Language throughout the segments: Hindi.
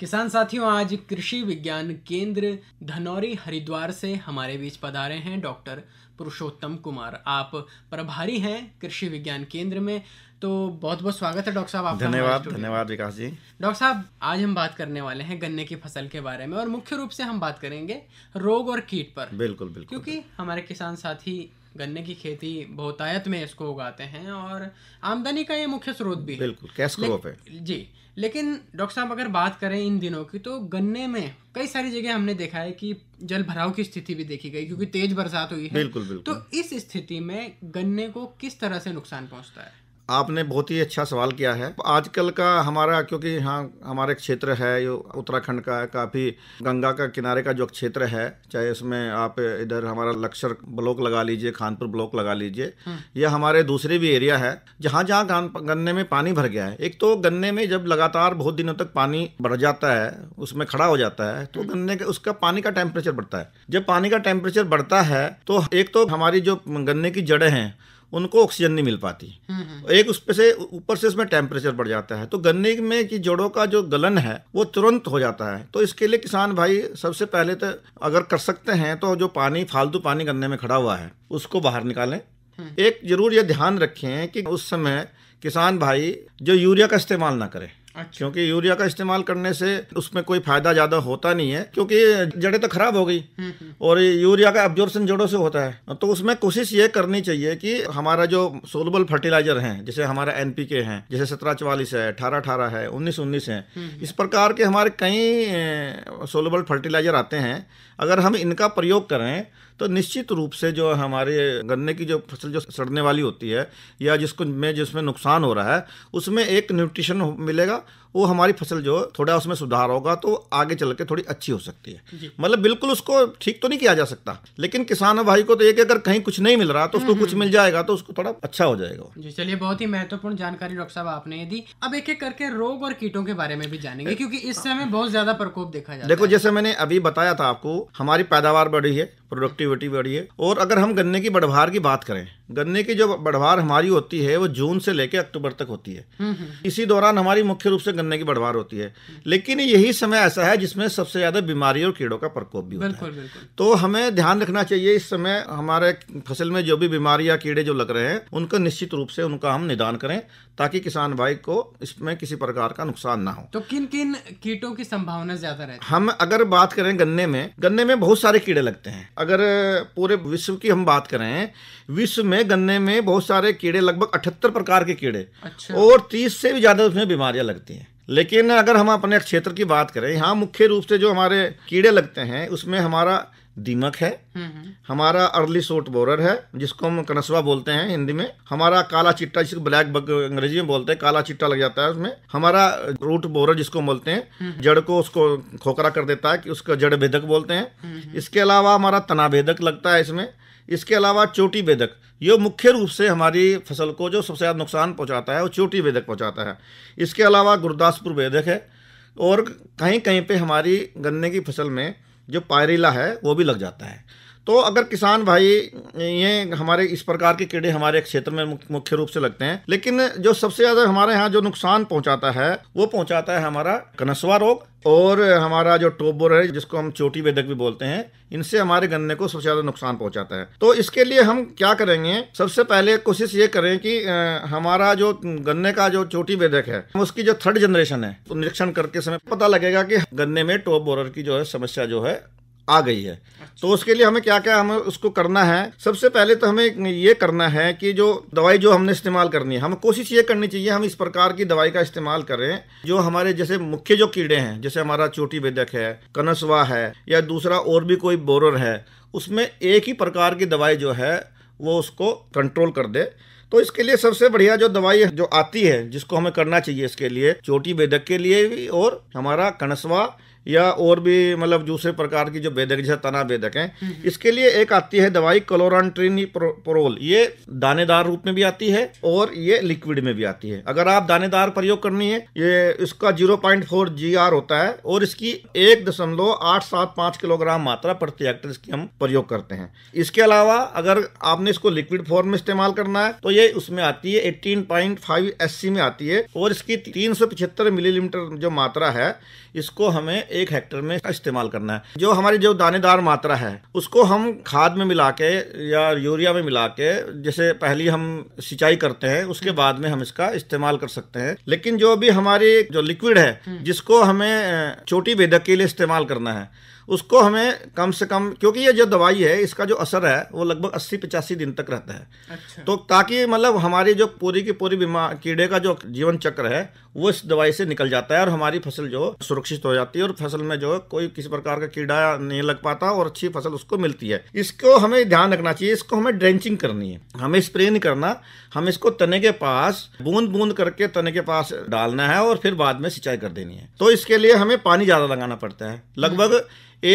किसान साथियों आज कृषि विज्ञान केंद्र धनौरी हरिद्वार से हमारे बीच पधारे हैं डॉक्टर पुरुषोत्तम कुमार आप प्रभारी हैं कृषि विज्ञान केंद्र में तो बहुत बहुत स्वागत है डॉक्टर साहब आपका धन्यवाद धन्यवाद विकास जी डॉक्टर साहब आज हम बात करने वाले हैं गन्ने की फसल के बारे में और मुख्य रूप से हम बात करेंगे रोग और कीट पर बिल्कुल बिल्कुल क्योंकि हमारे किसान साथी गन्ने की खेती बहुतायत में इसको उगाते हैं और आमदनी का ये मुख्य स्रोत भी बिल्कुल क्रॉप है जी लेकिन डॉक्टर साहब अगर बात करें इन दिनों की तो गन्ने में कई सारी जगह हमने देखा है कि जल भराव की स्थिति भी देखी गई क्योंकि तेज बरसात हुई है बिल्कुल बिल्कुल तो इस स्थिति में गन्ने को किस तरह से नुकसान पहुंचता है आपने बहुत ही अच्छा सवाल किया है आजकल का हमारा क्योंकि यहाँ हमारे क्षेत्र है जो उत्तराखंड का है काफ़ी गंगा का किनारे का जो क्षेत्र है चाहे उसमें आप इधर हमारा लक्षर ब्लॉक लगा लीजिए खानपुर ब्लॉक लगा लीजिए हम्म। या हमारे दूसरे भी एरिया है जहाँ जहाँ गन्ने में पानी भर गया है एक तो गन्ने में जब लगातार बहुत दिनों तक पानी बढ़ जाता है उसमें खड़ा हो जाता है तो हम्म। गन्ने का उसका पानी का टेम्परेचर बढ़ता है जब पानी का टेम्परेचर बढ़ता है तो एक तो हमारी जो गन्ने की जड़ें हैं उनको ऑक्सीजन नहीं मिल पाती एक उस पर से ऊपर से उसमें टेम्परेचर बढ़ जाता है तो गन्ने में की जड़ों का जो गलन है वो तुरंत हो जाता है तो इसके लिए किसान भाई सबसे पहले तो अगर कर सकते हैं तो जो पानी फालतू पानी गन्ने में खड़ा हुआ है उसको बाहर निकालें हम्म। एक जरूर यह ध्यान रखें कि उस समय किसान भाई जो यूरिया का इस्तेमाल ना करें अच्छा। क्योंकि यूरिया का इस्तेमाल करने से उसमें कोई फायदा ज्यादा होता नहीं है क्योंकि जड़ें तो खराब हो गई हम्म, हम्म। और यूरिया का एब्जॉर्प्शन जड़ों से होता है तो उसमें कोशिश ये करनी चाहिए कि हमारा जो सोलबल फर्टिलाइजर है जैसे हमारा एनपीके है जैसे सत्रह चवालीस है अठारह अठारह है उन्नीस उन्नीस है हम्म, इस प्रकार के हमारे कई सोलबल फर्टिलाइजर आते हैं अगर हम इनका प्रयोग करें तो निश्चित रूप से जो हमारे गन्ने की जो फसल जो सड़ने वाली होती है या जिसको में जिसमें नुकसान हो रहा है उसमें एक न्यूट्रिशन मिलेगा वो हमारी फसल जो थोड़ा उसमें सुधार होगा तो आगे चल के थोड़ी अच्छी हो सकती है मतलब बिल्कुल उसको ठीक तो नहीं किया जा सकता लेकिन किसान भाई को तो एक अगर कहीं कुछ नहीं मिल रहा तो उसको हम्म, कुछ हम्म। मिल जाएगा तो उसको थोड़ा अच्छा हो जाएगा जी चलिए बहुत ही महत्वपूर्ण जानकारी डॉक्टर साहब आपने दी अब एक एक करके रोग और कीटों के बारे में भी जानेंगे क्योंकि इससे हमें बहुत ज्यादा प्रकोप देखा जाए देखो जैसे मैंने अभी बताया था आपको हमारी पैदावार बढ़ी है प्रोडक्टिविटी बढ़ी है और अगर हम गन्ने की बढ़वार की बात करें गन्ने की जो बढ़वार हमारी होती है वो जून से लेकर अक्टूबर तक होती है हम्म, इसी दौरान हमारी मुख्य रूप से गन्ने की बढ़वार होती है लेकिन यही समय ऐसा है जिसमें सबसे ज़्यादा बीमारी और कीड़ों का प्रकोप भी होता है तो हमें ध्यान रखना चाहिए इस समय हमारे फसल में जो भी बीमारी या कीड़े जो लग रहे हैं उनका निश्चित रूप से उनका हम निदान करें ताकि किसान भाई को इसमें किसी प्रकार का नुकसान ना हो तो किन किन कीटों की संभावना ज़्यादा रहती हम अगर बात करें गन्ने में गन्ने में बहुत सारे कीड़े लगते हैं अगर पूरे विश्व की हम बात करें विश्व में गन्ने में बहुत सारे कीड़े लगभग अठहत्तर प्रकार के कीड़े अच्छा। और तीस से भी ज्यादा उसमें बीमारियां लगती हैं लेकिन अगर हम अपने क्षेत्र की बात करें यहाँ मुख्य रूप से जो हमारे कीड़े लगते हैं उसमें हमारा दीमक है हम्म, हम्म। हमारा अर्ली सोट बोरर है जिसको हम कनसवा बोलते हैं हिंदी में हमारा काला चिट्टा जिसको ब्लैक बग अंग्रेजी में बोलते हैं काला चिट्टा लग जाता है उसमें हमारा रूट बोरर जिसको बोलते हैं हम्म, जड़ को उसको खोखरा कर देता है कि उसका जड़ भेदक बोलते हैं इसके अलावा हमारा तना भेदक लगता है इसमें इसके अलावा चोटी बेदक ये मुख्य रूप से हमारी फसल को जो सबसे ज़्यादा नुकसान पहुंचाता है वो चोटी बेदक पहुंचाता है इसके अलावा गुरदासपुर बेदक है और कहीं कहीं पे हमारी गन्ने की फसल में जो पायरीला है वो भी लग जाता है तो अगर किसान भाई ये हमारे इस प्रकार के कीड़े हमारे क्षेत्र में मुख्य रूप से लगते हैं लेकिन जो सबसे ज़्यादा हमारे यहाँ जो नुकसान पहुंचाता है वो पहुंचाता है हमारा कनसवा रोग और हमारा जो टोबोर है जिसको हम चोटी वेदक भी बोलते हैं इनसे हमारे गन्ने को सबसे ज़्यादा नुकसान पहुंचाता है तो इसके लिए हम क्या करेंगे सबसे पहले कोशिश ये करें कि हमारा जो गन्ने का जो चोटी वेदक है उसकी जो थर्ड जनरेशन है तो निरीक्षण करके समय पता लगेगा कि गन्ने में टोप बोरर की जो है समस्या जो है आ गई है तो उसके लिए हमें क्या क्या हमें उसको करना है सबसे पहले तो हमें ये करना है कि जो दवाई जो हमने इस्तेमाल करनी है हमें कोशिश ये करनी चाहिए हम इस प्रकार की दवाई का इस्तेमाल करें जो हमारे जैसे मुख्य जो कीड़े हैं जैसे हमारा चोटी बेदक है कनसवा है या दूसरा और भी कोई बोरर है उसमें एक ही प्रकार की दवाई जो है वो उसको कंट्रोल कर दे तो इसके लिए सबसे बढ़िया जो दवाई जो आती है जिसको हमें करना चाहिए इसके लिए चोटी बेदक के लिए भी और हमारा कनसवा या और भी मतलब दूसरे प्रकार की जो बेदक जैसे तना बेदक हैं हम्म, हम्म। इसके लिए एक आती है दवाई क्लोरानट्रीन प्रोल ये दानेदार रूप में भी आती है और ये लिक्विड में भी आती है अगर आप दानेदार प्रयोग करनी है ये इसका zero point four G R होता है और इसकी एक दशमलव आठ सात पाँच किलोग्राम मात्रा प्रति हेक्टर इसकी हम प्रयोग करते हैं इसके अलावा अगर आपने इसको लिक्विड फॉर्म में इस्तेमाल करना है तो ये उसमें आती है eighteen point five S C में आती है और इसकी तीन सौ पिछहत्तर मिलीलीटर जो मात्रा है इसको हमें एक हेक्टर में इस्तेमाल करना है जो हमारी जो दानेदार मात्रा है उसको हम खाद में मिला के या यूरिया में मिला के जैसे पहले हम सिंचाई करते हैं उसके बाद में हम इसका इस्तेमाल कर सकते हैं लेकिन जो भी हमारी जो लिक्विड है हम्म। जिसको हमें छोटी वेदक के लिए इस्तेमाल करना है उसको हमें कम से कम क्योंकि ये जो दवाई है इसका जो असर है वो लगभग अस्सी पचासी दिन तक रहता है अच्छा। तो ताकि मतलब हमारी जो पूरी की पूरी बीमार कीड़े का जो जीवन चक्र है वो इस दवाई से निकल जाता है और हमारी फसल जो सुरक्षित हो जाती है और फसल में जो कोई किसी प्रकार का कीड़ा नहीं लग पाता और अच्छी फसल उसको मिलती है इसको हमें ध्यान रखना चाहिए इसको हमें ड्रेंचिंग करनी है हमें स्प्रे नहीं करना हम इसको तने के पास बूंद बूंद करके तने के पास डालना है और फिर बाद में सिंचाई कर देनी है तो इसके लिए हमें पानी ज़्यादा लगाना पड़ता है लगभग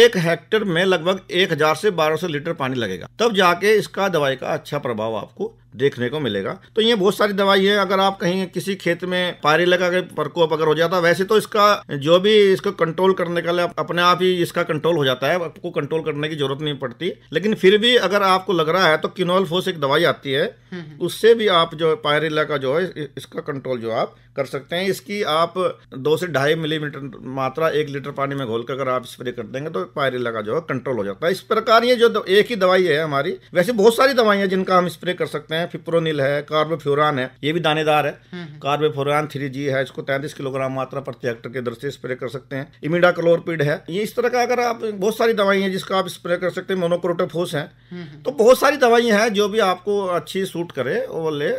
एक हेक्टर में लगभग एक हजार से बारह सौ लीटर पानी लगेगा तब जाके इसका दवाई का अच्छा प्रभाव आपको देखने को मिलेगा तो ये बहुत सारी दवाई है अगर आप कहीं किसी खेत में पारी लगा के प्रकोप अगर हो जाता है वैसे तो इसका जो भी इसको कंट्रोल करने का लिए अपने आप ही इसका कंट्रोल हो जाता है आपको कंट्रोल करने की जरूरत नहीं पड़ती लेकिन फिर भी अगर आपको लग रहा है तो किनोल फोस एक दवाई आती है हम्म, हम्म। उससे भी आप जो पायरेला का जो है इसका कंट्रोल जो आप कर सकते हैं इसकी आप दो से ढाई मिलीमीटर मात्रा एक लीटर पानी में घोल कर अगर आप स्प्रे कर देंगे तो पायरेला का जो है कंट्रोल हो जाता है इस प्रकार ये जो एक ही दवाई है हमारी वैसे बहुत सारी दवाइयाँ जिनका हम स्प्रे कर सकते हैं फिप्रोनिल है कार्बोफ्यूरान है ये भी दानेदार है कार्बोफ्यूरान थ्री जी है इसको तैंतीस किलोग्राम मात्रा प्रति हेक्टर के दर से स्प्रे कर सकते हैं इमिडा क्लोरपीड है ये इस तरह का अगर आप बहुत सारी दवाई है जिसका आप स्प्रे कर सकते हैं मोनोक्रोटोफोस है हम्म, हम्म। तो बहुत सारी दवाइयां हैं जो भी आपको अच्छी सूट करे वो ले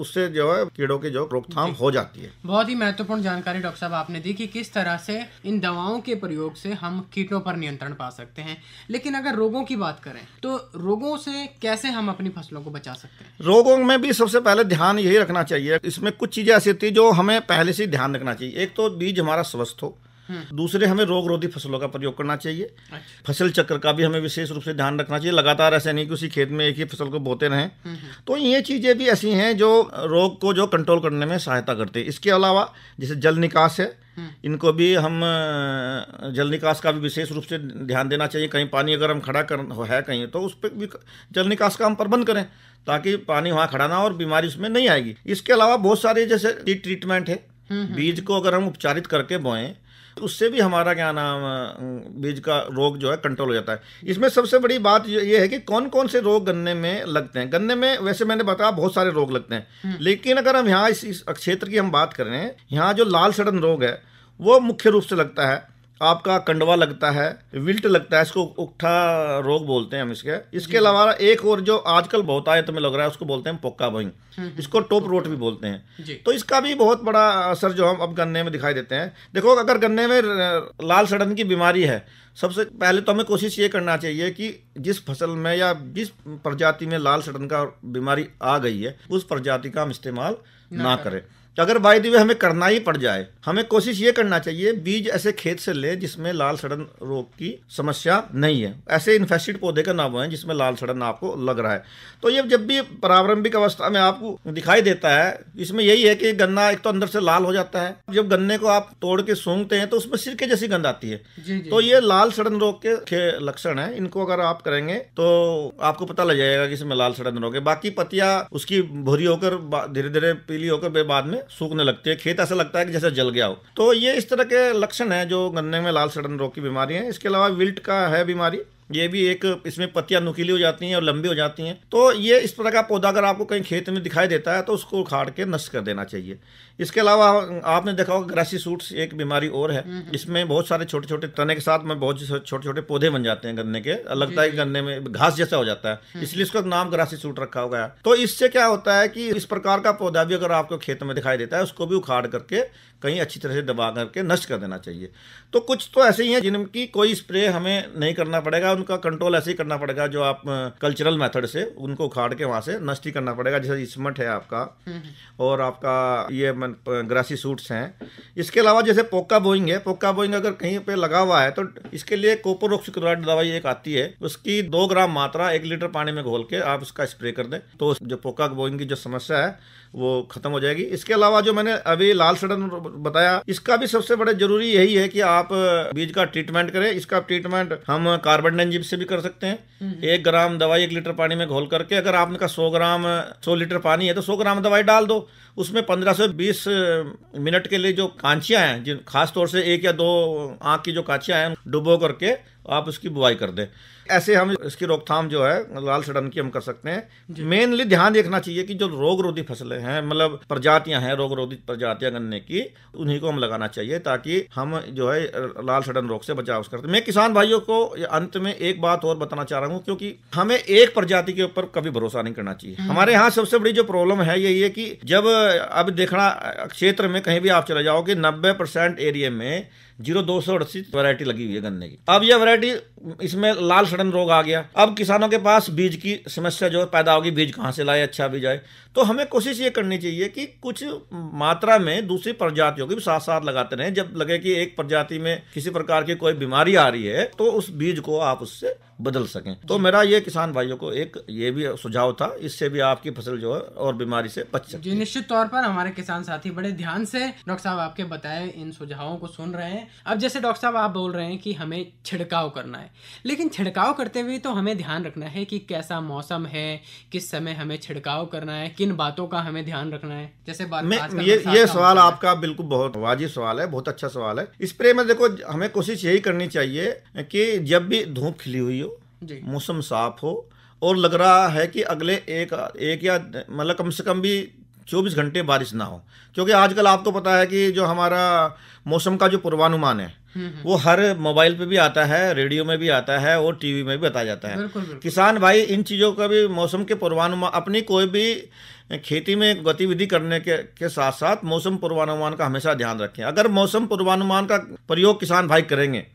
उससे जो है कीड़ों की जो रोकथाम हो जाती है बहुत ही महत्वपूर्ण जानकारी डॉक्टर साहब आपने दी कि किस तरह से इन दवाओं के प्रयोग से हम कीटों पर नियंत्रण पा सकते हैं लेकिन अगर रोगों की बात करें तो रोगों से कैसे हम अपनी फसलों को बचा सकते हैं रोगों में भी सबसे पहले ध्यान यही रखना चाहिए इसमें कुछ चीजें ऐसी थी जो हमें पहले से ध्यान रखना चाहिए एक तो बीज हमारा स्वस्थ हो दूसरे हमें रोग रोधी फसलों का प्रयोग करना चाहिए अच्छा। फसल चक्र का भी हमें विशेष रूप से ध्यान रखना चाहिए लगातार ऐसे नहीं कि उसी खेत में एक ही फसल को बोते रहें हम्म, हम्म। तो ये चीज़ें भी ऐसी हैं जो रोग को जो कंट्रोल करने में सहायता करते हैं इसके अलावा जैसे जल निकास है हम्म। इनको भी हम जल निकास का भी विशेष रूप से ध्यान देना चाहिए कहीं पानी अगर हम खड़ा कर है कहीं तो उस पर भी जल निकास का हम प्रबंध करें ताकि पानी वहाँ खड़ा ना और बीमारी उसमें नहीं आएगी इसके अलावा बहुत सारे जैसे ट्रीटमेंट है बीज को अगर हम उपचारित करके बोएं तो उससे भी हमारा क्या नाम बीज का रोग जो है कंट्रोल हो जाता है इसमें सबसे बड़ी बात ये है कि कौन कौन से रोग गन्ने में लगते हैं गन्ने में वैसे मैंने बताया बहुत सारे रोग लगते हैं हम्म। लेकिन अगर हम यहाँ इस क्षेत्र की हम बात करें यहाँ जो लाल सड़न रोग है वो मुख्य रूप से लगता है आपका कंडवा लगता है विल्ट लगता है इसको उठा रोग बोलते हैं हम इसके इसके अलावा एक और जो आजकल बहुत आयत में लग रहा है उसको बोलते हैं पोका बोइंग हम्म, हम्म। इसको टॉप रोट भी बोलते हैं तो इसका भी बहुत बड़ा असर जो हम अब गन्ने में दिखाई देते हैं देखो अगर गन्ने में लाल सड़न की बीमारी है सबसे पहले तो हमें कोशिश ये करना चाहिए कि जिस फसल में या जिस प्रजाति में लाल सड़न का बीमारी आ गई है उस प्रजाति का हम इस्तेमाल ना करें तो अगर बाई दिवे हमें करना ही पड़ जाए हमें कोशिश ये करना चाहिए बीज ऐसे खेत से ले जिसमें लाल सड़न रोग की समस्या नहीं है ऐसे इन्फेस्टेड पौधे का ना है जिसमें लाल सड़न आपको लग रहा है तो ये जब भी प्रारंभिक अवस्था में आपको दिखाई देता है इसमें यही है कि गन्ना एक तो अंदर से लाल हो जाता है जब गन्ने को आप तोड़ के सूंघते हैं तो उसमें सिरके जैसी गंध आती है जी जी। तो ये लाल सड़न रोग के लक्षण है इनको अगर आप करेंगे तो आपको पता लग जाएगा कि इसमें लाल सड़न रोग है बाकी पतिया उसकी भूरी होकर धीरे धीरे पीली होकर बाद में सूखने लगती है खेत ऐसा लगता है कि जैसे जल गया हो तो ये इस तरह के लक्षण है जो गन्ने में लाल सड़न रोग की बीमारी है इसके अलावा विल्ट का है बीमारी ये भी एक इसमें पत्तियां नुकीली हो जाती हैं और लंबी हो जाती हैं तो ये इस तरह का पौधा अगर आपको कहीं खेत में दिखाई देता है तो उसको उखाड़ के नष्ट कर देना चाहिए इसके अलावा आपने देखा होगा ग्रासी सूट्स एक बीमारी और है हम्म, हम्म। इसमें बहुत सारे छोटे छोटे तने के साथ में बहुत छोटे छोटे पौधे बन जाते हैं गन्ने के लगता है गन्ने में घास जैसा हो जाता है हम्म, इसलिए इसका नाम ग्रासी सूट रखा हुआ है तो इससे क्या होता है कि इस प्रकार का पौधा भी अगर आपको खेत में दिखाई देता है उसको भी उखाड़ करके कहीं अच्छी तरह से दबा करके नष्ट कर देना चाहिए तो कुछ तो ऐसे ही है जिनकी कोई स्प्रे हमें नहीं करना पड़ेगा उनका कंट्रोल ऐसे ही करना पड़ेगा जो आप कल्चरल मेथड से उनको उखाड़ के वहां से नष्ट ही करना पड़ेगा जैसे इसमट है आपका हम्म, हम्म। और आपका ये ग्रासी सूट्स हैं इसके अलावा जैसे पोका बोइंग है पोका बोइंग अगर कहीं पे लगा हुआ है तो इसके लिए कोपोरोक्सिक्लोराइड दवाई एक आती है उसकी दो ग्राम मात्रा एक लीटर पानी में घोल के आप उसका स्प्रे कर दें तो जो पोका बोइंग की जो समस्या है वो खत्म हो जाएगी इसके अलावा जो मैंने अभी लाल सड़न बताया इसका भी सबसे बड़ा जरूरी यही है कि आप बीज का ट्रीटमेंट करें इसका ट्रीटमेंट हम कार्बन साइन से भी कर सकते हैं हम्म, हम्म। एक ग्राम दवाई एक लीटर पानी में घोल करके अगर आपने कहा सौ ग्राम सौ लीटर पानी है तो सौ ग्राम दवाई डाल दो उसमें पंद्रह से बीस मिनट के लिए जो कांचियाँ हैं जिन खासतौर से एक या दो आँख की जो कांचियाँ हैं डुबो करके आप उसकी बुआई कर दें ऐसे हम इसकी रोकथाम जो है लाल सड़न की हम कर सकते हैं मेनली ध्यान देखना चाहिए कि जो रोग रोधी फसलें हैं मतलब प्रजातियां हैं रोग रोधी प्रजातियां गन्ने की उन्हीं को हम लगाना चाहिए ताकि हम जो है लाल सड़न रोग से बचाव करते मैं किसान भाइयों को अंत में एक बात और बताना चाह रहा हूँ क्योंकि हमें एक प्रजाति के ऊपर कभी भरोसा नहीं करना चाहिए हम्म। हमारे यहाँ सबसे बड़ी जो प्रॉब्लम है यही है कि जब अब देखना क्षेत्र में कहीं भी आप चले जाओगे नब्बे परसेंट एरिए में जीरो दो सौ अड़सी वरायटी लगी हुई है गन्ने की अब यह वरायटी इसमें लाल सड़न रोग आ गया अब किसानों के पास बीज की समस्या जो पैदा होगी बीज कहाँ से लाए अच्छा बीज आए तो हमें कोशिश ये करनी चाहिए कि कुछ मात्रा में दूसरी प्रजातियों की भी साथ साथ लगाते रहें जब लगे कि एक प्रजाति में किसी प्रकार की कोई बीमारी आ रही है तो उस बीज को आप उससे बदल सकें तो मेरा ये किसान भाइयों को एक ये भी सुझाव था इससे भी आपकी फसल जो है और बीमारी से बच सकती है निश्चित तौर पर हमारे किसान साथी बड़े ध्यान से डॉक्टर साहब आपके बताए इन सुझावों को सुन रहे हैं अब जैसे डॉक्टर साहब आप बोल रहे हैं कि हमें छिड़काव करना है लेकिन छिड़काव करते हुए तो हमें ध्यान रखना है कि कैसा मौसम है किस समय हमें छिड़काव करना है किन बातों का हमें ध्यान रखना है जैसे बात ये ये सवाल आपका बिल्कुल बहुत वाजिब सवाल है बहुत अच्छा सवाल है स्प्रे में देखो हमें कोशिश यही करनी चाहिए कि जब भी धूप खिली हुई हो मौसम साफ हो और लग रहा है कि अगले एक एक या मतलब कम से कम भी चौबीस घंटे बारिश ना हो क्योंकि आजकल आपको पता है कि जो हमारा मौसम का जो पूर्वानुमान है हम्म, हम्म। वो हर मोबाइल पे भी आता है रेडियो में भी आता है और टीवी में भी बताया जाता है बिल्कुल, बिल्कुल। किसान भाई इन चीज़ों का भी मौसम के पूर्वानुमान अपनी कोई भी खेती में गतिविधि करने के के साथ साथ मौसम पूर्वानुमान का हमेशा ध्यान रखें अगर मौसम पूर्वानुमान का प्रयोग किसान भाई करेंगे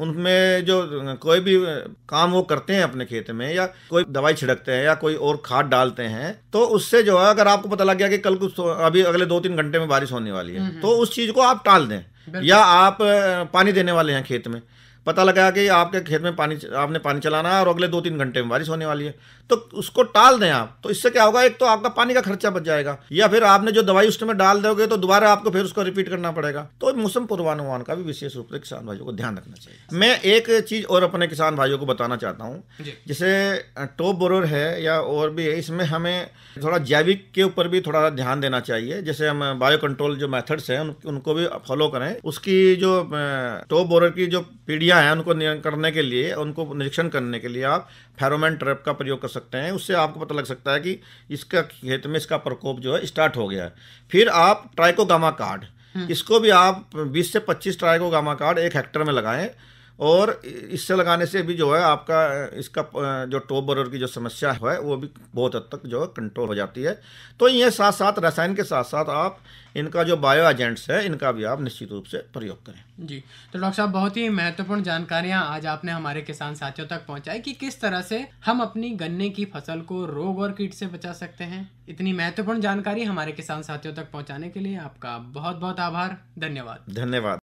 उनमें जो कोई भी काम वो करते हैं अपने खेत में या कोई दवाई छिड़कते हैं या कोई और खाद डालते हैं तो उससे जो है अगर आपको पता लग गया कि कल कुछ अभी अगले दो तीन घंटे में बारिश होने वाली है हम्म, हम्म। तो उस चीज को आप टाल दें या आप पानी देने वाले हैं खेत में पता लगा कि आपके खेत में पानी आपने पानी चलाना है और अगले दो तीन घंटे में बारिश होने वाली है तो उसको टाल दें आप तो इससे क्या होगा एक तो आपका पानी का खर्चा बच जाएगा या फिर आपने जो दवाई उसमें डाल दोगे तो दोबारा आपको फिर उसको रिपीट करना पड़ेगा तो मौसम पूर्वानुमान का भी विशेष रूप से किसान भाइयों को ध्यान रखना चाहिए मैं एक चीज़ और अपने किसान भाइयों को बताना चाहता हूँ जैसे टॉप बोरर है या और भी है इसमें हमें थोड़ा जैविक के ऊपर भी थोड़ा ध्यान देना चाहिए जैसे हम बायो कंट्रोल जो मेथड्स हैं उनको भी फॉलो करें उसकी जो टॉप बोरर की जो पीढ़ियाँ क्या है उनको करने के लिए उनको निरीक्षण करने के लिए आप फेरोमैन ट्रैप का प्रयोग कर सकते हैं उससे आपको पता लग सकता है कि इसका खेत में इसका प्रकोप जो है स्टार्ट हो गया है फिर आप ट्राइकोगामा कार्ड हम्म। इसको भी आप 20 से 25 ट्राइकोगामा कार्ड एक हेक्टर में लगाएं और इससे लगाने से भी जो है आपका इसका जो टोप बर्र की जो समस्या है वो भी बहुत हद तक जो है कंट्रोल हो जाती है तो ये साथ साथ रसायन के साथ साथ आप इनका जो बायो एजेंट्स है इनका भी आप निश्चित रूप से प्रयोग करें जी तो डॉक्टर साहब बहुत ही महत्वपूर्ण जानकारियां आज आपने हमारे किसान साथियों तक पहुंचाई कि किस तरह से हम अपनी गन्ने की फसल को रोग और कीट से बचा सकते हैं इतनी महत्वपूर्ण जानकारी हमारे किसान साथियों तक पहुंचाने के लिए आपका बहुत बहुत आभार धन्यवाद धन्यवाद